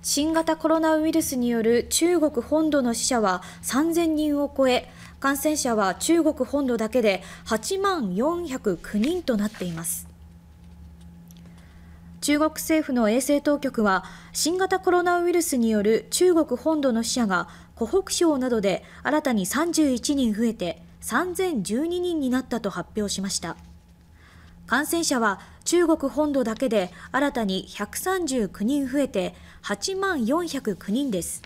新型コロナウイルスによる中国本土の死者は3000人を超え、感染者は中国本土だけで8万409人となっています。中国政府の衛生当局は、新型コロナウイルスによる中国本土の死者が湖北省などで新たに31人増えて3012人になったと発表しました。感染者は中国本土だけで新たに139人増えて8万409人です。